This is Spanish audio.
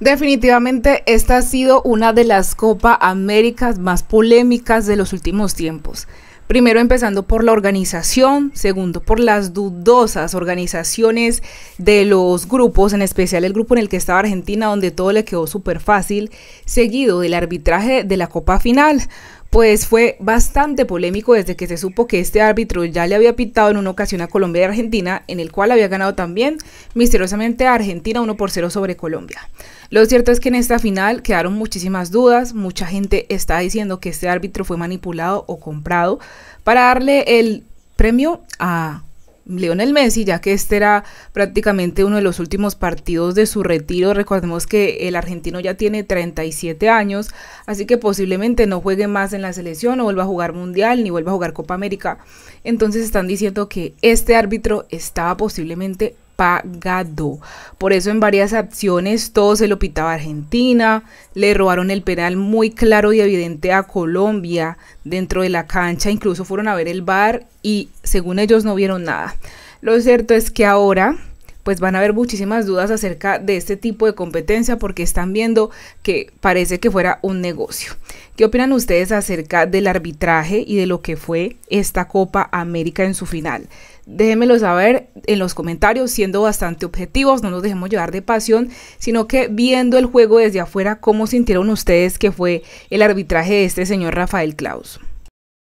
Definitivamente esta ha sido una de las Copa Américas más polémicas de los últimos tiempos. Primero empezando por la organización, segundo por las dudosas organizaciones de los grupos, en especial el grupo en el que estaba Argentina, donde todo le quedó súper fácil, seguido del arbitraje de la Copa Final. Pues fue bastante polémico desde que se supo que este árbitro ya le había pitado en una ocasión a Colombia y Argentina, en el cual había ganado también misteriosamente Argentina 1 por 0 sobre Colombia. Lo cierto es que en esta final quedaron muchísimas dudas, mucha gente está diciendo que este árbitro fue manipulado o comprado para darle el premio a Lionel Messi, ya que este era prácticamente uno de los últimos partidos de su retiro. Recordemos que el argentino ya tiene 37 años, así que posiblemente no juegue más en la selección, no vuelva a jugar Mundial, ni vuelva a jugar Copa América. Entonces están diciendo que este árbitro estaba posiblemente pagado. Por eso en varias acciones todo se lo pitaba a Argentina, le robaron el penal muy claro y evidente a Colombia dentro de la cancha, incluso fueron a ver el bar y según ellos no vieron nada. Lo cierto es que ahora pues van a haber muchísimas dudas acerca de este tipo de competencia porque están viendo que parece que fuera un negocio. ¿Qué opinan ustedes acerca del arbitraje y de lo que fue esta Copa América en su final? Déjenmelo saber en los comentarios, siendo bastante objetivos, no nos dejemos llevar de pasión, sino que viendo el juego desde afuera, ¿cómo sintieron ustedes que fue el arbitraje de este señor Rafael Klaus?